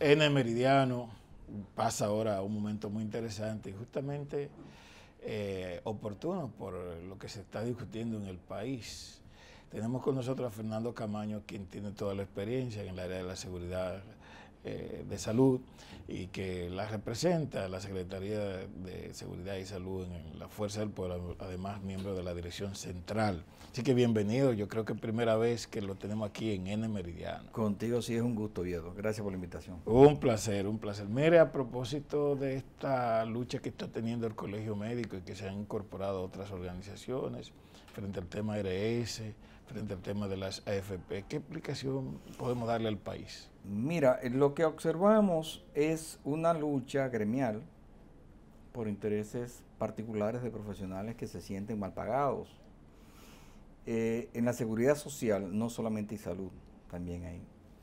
En meridiano pasa ahora un momento muy interesante y justamente eh, oportuno por lo que se está discutiendo en el país. Tenemos con nosotros a Fernando Camaño, quien tiene toda la experiencia en el área de la seguridad eh, de Salud y que la representa la Secretaría de Seguridad y Salud en la Fuerza del Pueblo, además miembro de la Dirección Central. Así que bienvenido, yo creo que es primera vez que lo tenemos aquí en N Meridiano. Contigo sí es un gusto, Diego. Gracias por la invitación. Un placer, un placer. Mire, a propósito de esta lucha que está teniendo el Colegio Médico y que se han incorporado otras organizaciones frente al tema RS, frente al tema de las AFP. ¿Qué explicación podemos darle al país? Mira, eh, lo que observamos es una lucha gremial por intereses particulares de profesionales que se sienten mal pagados. Eh, en la seguridad social no solamente hay salud, también hay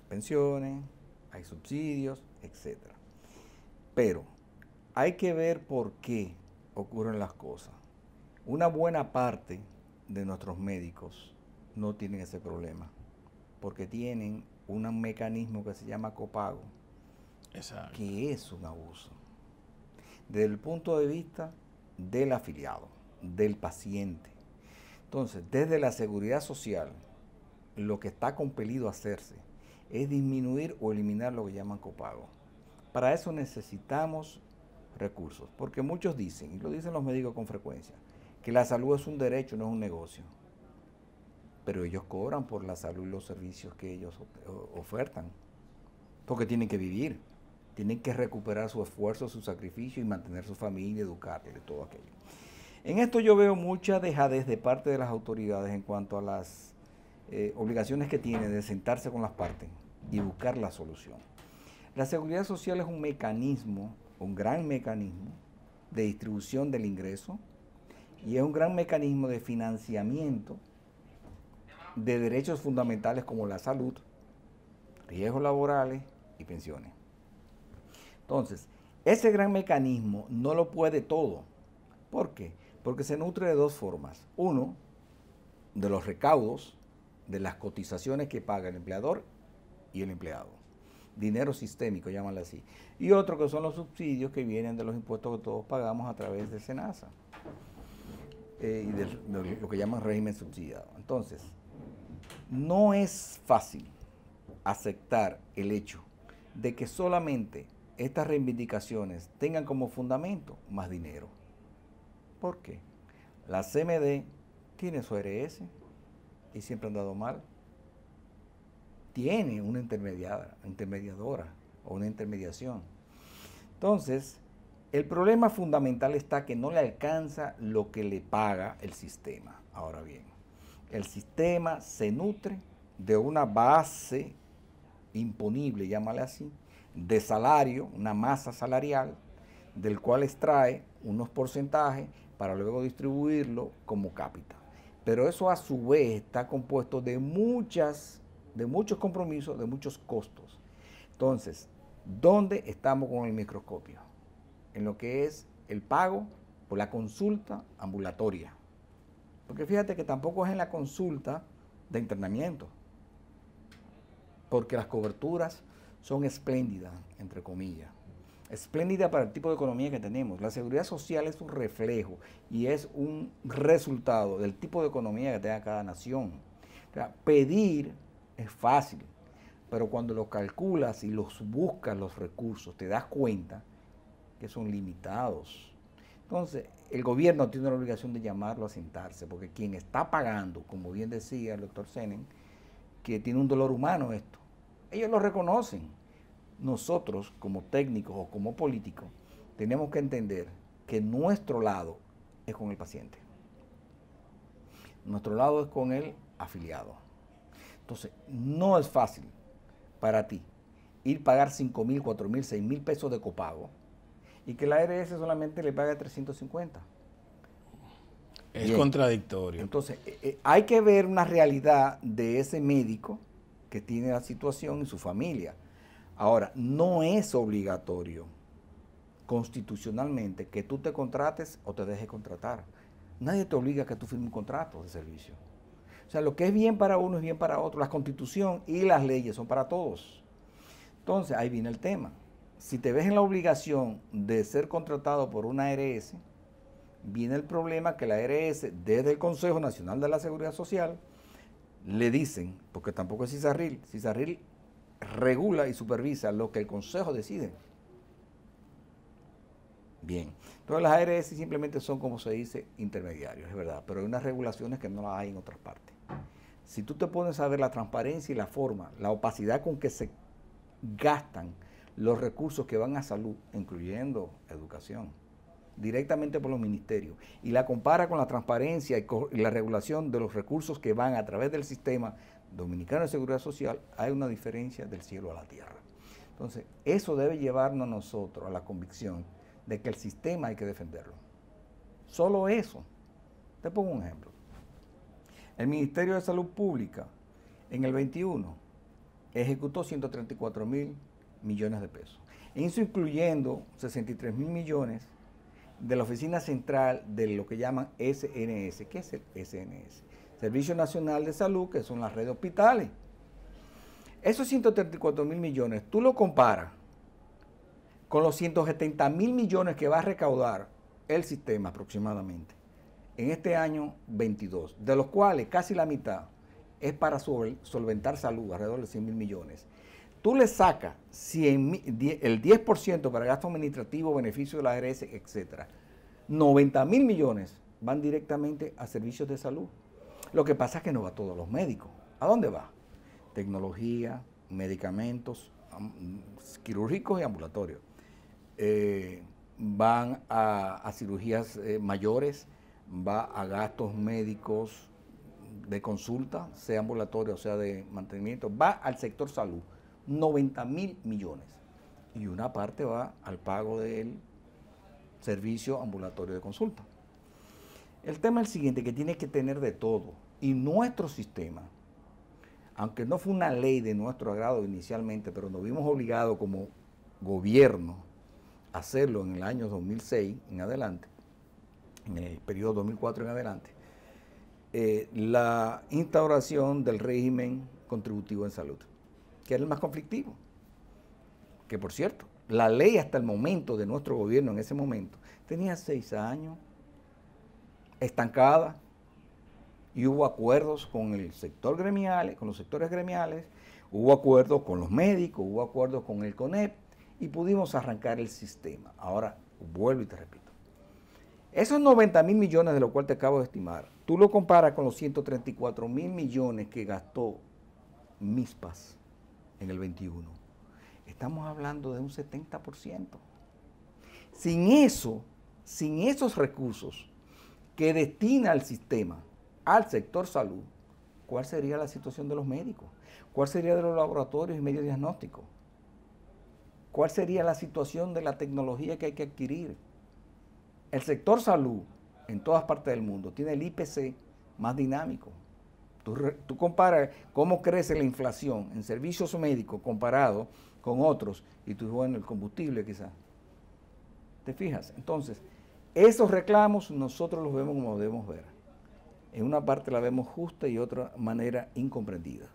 pensiones, hay subsidios, etc. Pero hay que ver por qué ocurren las cosas. Una buena parte de nuestros médicos no tienen ese problema, porque tienen un mecanismo que se llama copago, que es un abuso. Desde el punto de vista del afiliado, del paciente. Entonces, desde la seguridad social, lo que está compelido a hacerse es disminuir o eliminar lo que llaman copago. Para eso necesitamos recursos, porque muchos dicen, y lo dicen los médicos con frecuencia, que la salud es un derecho, no es un negocio pero ellos cobran por la salud y los servicios que ellos ofertan, porque tienen que vivir, tienen que recuperar su esfuerzo, su sacrificio y mantener su familia, educarle, todo aquello. En esto yo veo mucha dejadez de parte de las autoridades en cuanto a las eh, obligaciones que tienen de sentarse con las partes y buscar la solución. La seguridad social es un mecanismo, un gran mecanismo de distribución del ingreso y es un gran mecanismo de financiamiento de derechos fundamentales como la salud, riesgos laborales y pensiones. Entonces, ese gran mecanismo no lo puede todo. ¿Por qué? Porque se nutre de dos formas. Uno, de los recaudos, de las cotizaciones que paga el empleador y el empleado. Dinero sistémico, llámalo así. Y otro que son los subsidios que vienen de los impuestos que todos pagamos a través de SENASA eh, y de lo que llaman régimen subsidiado. Entonces, no es fácil aceptar el hecho de que solamente estas reivindicaciones tengan como fundamento más dinero. ¿Por qué? La CMD tiene su e RS y siempre ha andado mal. Tiene una intermediada, intermediadora o una intermediación. Entonces, el problema fundamental está que no le alcanza lo que le paga el sistema. Ahora bien, el sistema se nutre de una base imponible, llámale así, de salario, una masa salarial, del cual extrae unos porcentajes para luego distribuirlo como capital. Pero eso a su vez está compuesto de muchas, de muchos compromisos, de muchos costos. Entonces, ¿dónde estamos con el microscopio? En lo que es el pago por la consulta ambulatoria. Porque fíjate que tampoco es en la consulta de internamiento, porque las coberturas son espléndidas, entre comillas. Espléndida para el tipo de economía que tenemos. La seguridad social es un reflejo y es un resultado del tipo de economía que tenga cada nación. O sea, pedir es fácil, pero cuando lo calculas y los buscas los recursos, te das cuenta que son limitados. Entonces, el gobierno tiene la obligación de llamarlo a sentarse, porque quien está pagando, como bien decía el doctor Senen, que tiene un dolor humano esto, ellos lo reconocen. Nosotros, como técnicos o como políticos, tenemos que entender que nuestro lado es con el paciente. Nuestro lado es con el afiliado. Entonces, no es fácil para ti ir pagar 5 mil, 4 mil, 6 mil pesos de copago y que la ARS solamente le paga 350. Es contradictorio. Entonces, eh, eh, hay que ver una realidad de ese médico que tiene la situación y su familia. Ahora, no es obligatorio constitucionalmente que tú te contrates o te dejes contratar. Nadie te obliga a que tú firmes un contrato de servicio. O sea, lo que es bien para uno es bien para otro. La constitución y las leyes son para todos. Entonces, ahí viene el tema si te ves en la obligación de ser contratado por una ARS, viene el problema que la ARS, desde el Consejo Nacional de la Seguridad Social, le dicen, porque tampoco es CISARRIL, CISARRIL regula y supervisa lo que el Consejo decide. Bien, entonces las ARS simplemente son, como se dice, intermediarios, es verdad, pero hay unas regulaciones que no las hay en otras partes. Si tú te pones a ver la transparencia y la forma, la opacidad con que se gastan los recursos que van a salud, incluyendo educación, directamente por los ministerios, y la compara con la transparencia y, la regulación de los recursos que van a través del sistema dominicano de seguridad social, hay una diferencia del cielo a la tierra. Entonces, eso debe llevarnos a nosotros a la convicción de que el sistema hay que defenderlo. Solo eso. Te pongo un ejemplo. El Ministerio de Salud Pública en el 21 ejecutó 134 mil millones de pesos. Eso incluyendo 63 mil millones de la Oficina Central de lo que llaman SNS. ¿Qué es el SNS? Servicio Nacional de Salud, que son las redes hospitales. Esos 134 mil millones, tú lo comparas con los 170 mil millones que va a recaudar el sistema aproximadamente en este año 22, de los cuales casi la mitad es para solventar salud, alrededor de 100 mil millones tú le sacas el 10% para gasto administrativo, beneficio de la ARS, etc. 90 mil millones van directamente a servicios de salud. Lo que pasa es que no va a todos los médicos. ¿A dónde va? Tecnología, medicamentos quirúrgicos y ambulatorios. Eh, van a, cirugías eh, mayores, va a gastos médicos de consulta, sea ambulatorio o sea de mantenimiento, va al sector salud. 90 mil millones. Y una parte va al pago del servicio ambulatorio de consulta. El tema es el siguiente, que tiene que tener de todo. Y nuestro sistema, aunque no fue una ley de nuestro agrado inicialmente, pero nos vimos obligados como gobierno a hacerlo en el año 2006 en adelante, en el periodo 2004 en adelante, eh, la instauración del régimen contributivo en salud que era el más conflictivo. Que por cierto, la ley hasta el momento de nuestro gobierno en ese momento tenía seis años, estancada, y hubo acuerdos con el sector gremial, con los sectores gremiales, hubo acuerdos con los médicos, hubo acuerdos con el CONEP y pudimos arrancar el sistema. Ahora, vuelvo y te repito. Esos 90 mil millones de los cuales te acabo de estimar, tú lo comparas con los 134 mil millones que gastó MISPAS en el 21. Estamos hablando de un 70%. Sin eso, sin esos recursos que destina el sistema al sector salud, ¿cuál sería la situación de los médicos? ¿Cuál sería de los laboratorios y medios diagnósticos? ¿Cuál sería la situación de la tecnología que hay que adquirir? El sector salud en todas partes del mundo tiene el IPC más dinámico, Tú, comparas cómo crece la inflación en servicios médicos comparado con otros y tú, bueno, el combustible quizás. ¿Te fijas? Entonces, esos reclamos nosotros los vemos como debemos ver. En una parte la vemos justa y otra manera incomprendida.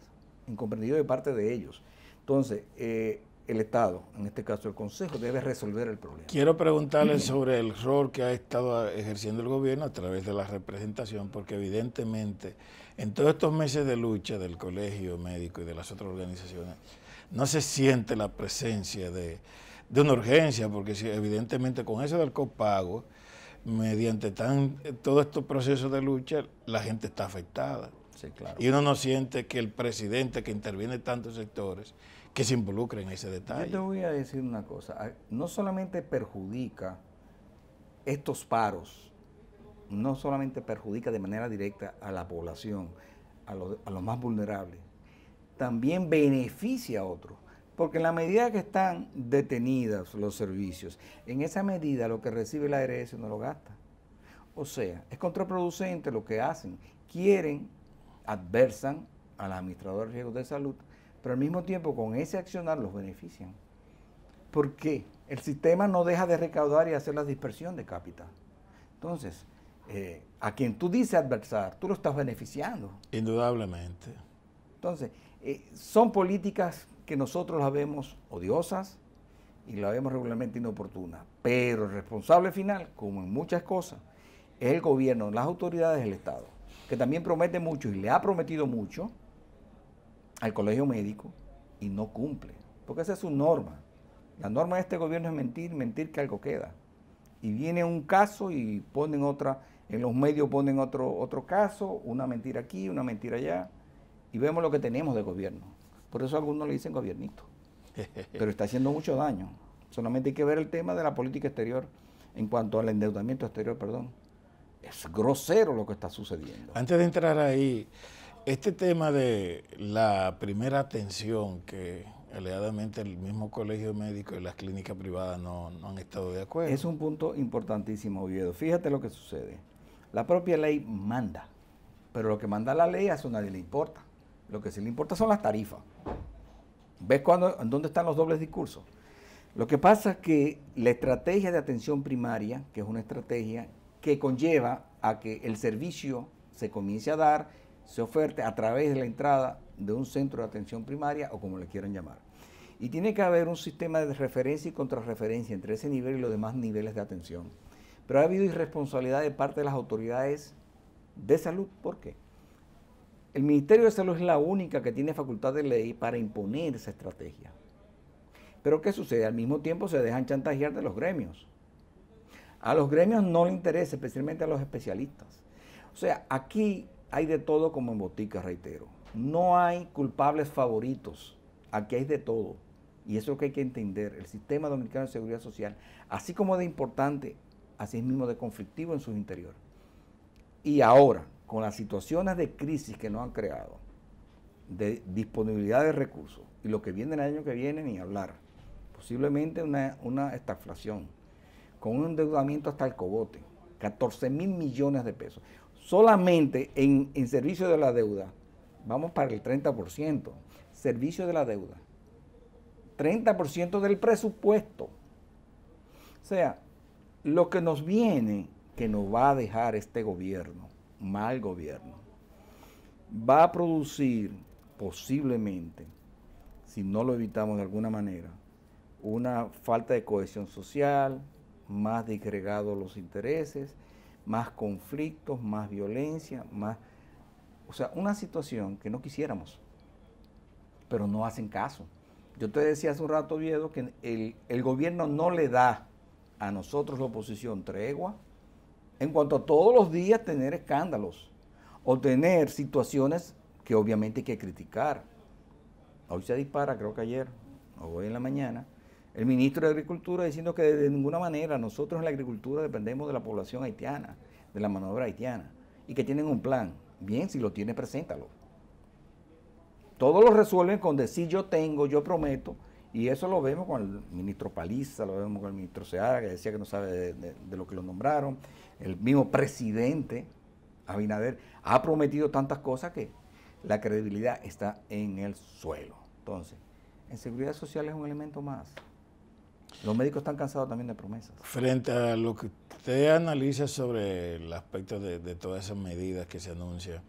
Incomprendido de parte de ellos. Entonces, eh, el Estado, en este caso el Consejo, debe resolver el problema. Quiero preguntarle sobre el rol que ha estado ah, ejerciendo el gobierno a través de la representación, porque evidentemente en todos estos meses de lucha del Colegio Médico y de las otras organizaciones, no se siente la presencia de, una urgencia, porque evidentemente con eso del copago, mediante tan, eh, todos estos procesos de lucha, la gente está afectada. Sí, claro. Y uno no siente que el presidente que interviene en tantos sectores que se involucren en ese detalle. Yo te voy a decir una cosa, ah, no solamente perjudica estos paros, no solamente perjudica de manera directa a la población, a los, más vulnerables, también beneficia a otros. Porque en la medida que están detenidos los servicios, en esa medida lo que recibe la ARS no lo gasta. O sea, es contraproducente lo que hacen. Quieren, adversan al administrador de riesgos de salud pero al mismo tiempo con ese accionar los benefician. ¿Por qué? El sistema no deja de recaudar y hacer la dispersión de capital. Entonces, eh, a quien tú dices adversar, tú lo estás beneficiando. Indudablemente. Entonces, eh, son políticas que nosotros las vemos odiosas y las vemos regularmente inoportunas, pero el responsable final, como en muchas cosas, es el gobierno, las autoridades del Estado, que también promete mucho y le ha prometido mucho, al colegio médico y no cumple, porque esa es su norma. La norma de este gobierno es mentir, mentir que algo queda. Y viene un caso y ponen otra, en los medios ponen otro, otro caso, una mentira aquí, una mentira allá, y vemos lo que tenemos de gobierno. Por eso algunos le dicen gobiernito, pero está haciendo mucho daño. Solamente hay que ver el tema de la política exterior en cuanto al endeudamiento exterior, perdón. Es grosero lo que está sucediendo. Antes de entrar ahí, este tema de la primera atención que aleadamente el mismo colegio médico y las clínicas privadas no, han estado de acuerdo. Es un punto importantísimo, Oviedo. Fíjate lo que sucede. La propia ley manda, pero lo que manda la ley a eso nadie le importa. Lo que sí le importa son las tarifas. ¿Ves cuando, dónde están los dobles discursos? Lo que pasa es que la estrategia de atención primaria, que es una estrategia que conlleva a que el servicio se comience a dar se oferte a través de la entrada de un centro de atención primaria o como le quieran llamar. Y tiene que haber un sistema de referencia y contrarreferencia entre ese nivel y los demás niveles de atención. Pero ha habido irresponsabilidad de parte de las autoridades de salud. ¿Por qué? El Ministerio de Salud es la única que tiene facultad de ley para imponer esa estrategia. Pero ¿qué sucede? Al mismo tiempo se dejan chantajear de los gremios. A los gremios no le interesa, especialmente a los especialistas. O sea, aquí hay de todo como en botica, reitero. No hay culpables favoritos. Aquí hay de todo. Y eso es lo que hay que entender. El sistema dominicano de seguridad social, así como de importante, así mismo de conflictivo en su interior. Y ahora, con las situaciones de crisis que nos han creado, de disponibilidad de recursos, y lo que viene el año que viene, ni hablar. Posiblemente una, una estaflación, con un endeudamiento hasta el cobote 14 mil millones de pesos solamente en, servicio de la deuda, vamos para el 30%, servicio de la deuda, 30% del presupuesto. O sea, lo que nos viene, que nos va a dejar este gobierno, mal gobierno, va a producir posiblemente, si no lo evitamos de alguna manera, una falta de cohesión social, más disgregados los intereses, más conflictos, más violencia, más... O sea, una situación que no quisiéramos, pero no hacen caso. Yo te decía hace un rato, Viedo, que el, el gobierno no le da a nosotros la oposición tregua en cuanto a todos los días tener escándalos o tener situaciones que obviamente hay que criticar. Hoy se dispara, creo que ayer, o hoy en la mañana, el ministro de Agricultura diciendo que de ninguna manera nosotros en la agricultura dependemos de la población haitiana, de la obra haitiana, y que tienen un plan. Bien, si lo tiene, preséntalo. Todos lo resuelven con decir yo tengo, yo prometo, y eso lo vemos con el ministro Paliza, lo vemos con el ministro Seara, que decía que no sabe de lo que lo nombraron, el mismo presidente Abinader ha prometido tantas cosas que la credibilidad está en el suelo. Entonces, en seguridad social es un elemento más. Los médicos están cansados también de promesas. Frente a lo que usted analiza sobre el aspecto de, todas esas medidas que se anuncian,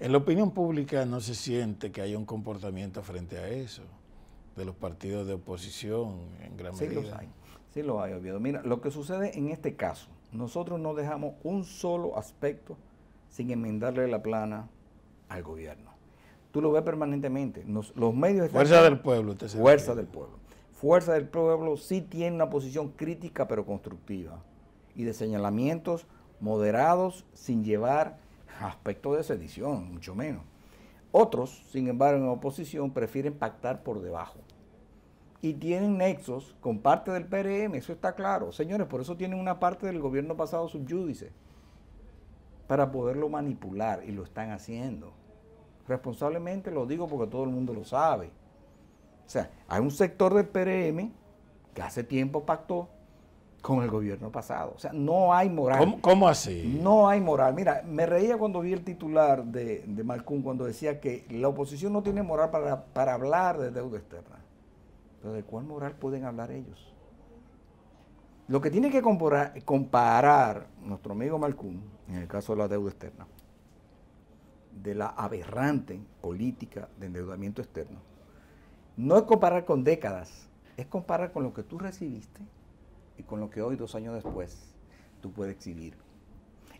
en la opinión pública no se siente que haya un comportamiento frente a eso, de los partidos de oposición en gran medida. Sí lo hay, Oviedo. Mira, lo que sucede en este caso, nosotros no dejamos un solo aspecto sin enmendarle la plana al gobierno. Tú lo ves permanentemente. los medios están Fuerza del pueblo. Usted se fuerza del pueblo fuerza del pueblo sí tiene una posición crítica pero constructiva y de señalamientos moderados sin llevar aspectos de sedición, mucho menos. Otros, sin embargo, en oposición prefieren pactar por debajo y tienen nexos con parte del PRM, eso está claro. Señores, por eso tienen una parte del gobierno pasado subyúdice para poderlo manipular y lo están haciendo. Responsablemente lo digo porque todo el mundo lo sabe. O sea, hay un sector del PRM que hace tiempo pactó con el gobierno pasado. O sea, no hay moral. ¿Cómo, así? No hay moral. Mira, me reía cuando vi el titular de, de Malcún cuando decía que la oposición no tiene moral para, para hablar de deuda externa. Pero ¿de cuál moral pueden hablar ellos? Lo que tiene que comparar, comparar nuestro amigo Malcún, en el caso de la deuda externa, de la aberrante política de endeudamiento externo, no es comparar con décadas, es comparar con lo que tú recibiste y con lo que hoy, dos años después, tú puedes exhibir.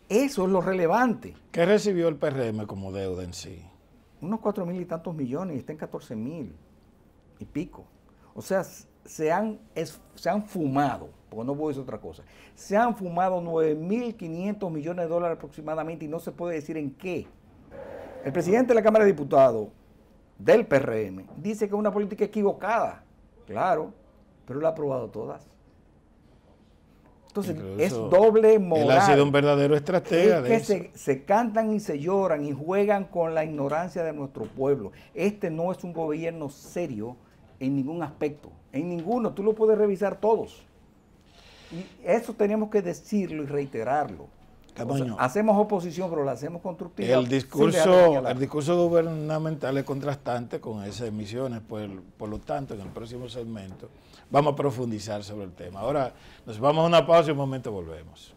Eso es lo relevante. ¿Qué recibió el PRM como deuda en sí? Unos cuatro mil y tantos millones, y está en 14 mil y pico. O sea, se han, se han fumado, porque no puedo decir otra cosa, se han fumado mil 9.500 millones de dólares aproximadamente y no se puede decir en qué. El presidente de la Cámara de Diputados del PRM dice que es una política equivocada. Claro, pero lo ha aprobado todas. Entonces, es doble moral. ha sido un verdadero estratega. que Se, se, cantan y se lloran y juegan con la ignorancia de nuestro pueblo. Este no es un gobierno serio en ningún aspecto, en ninguno. Tú lo puedes revisar todos. Y eso tenemos que decirlo y reiterarlo hacemos oposición, pero la hacemos constructiva. El discurso, el discurso gubernamental es contrastante con esas emisiones, pues, por lo tanto, en el próximo segmento vamos a profundizar sobre el tema. Ahora nos vamos a una pausa y un momento volvemos.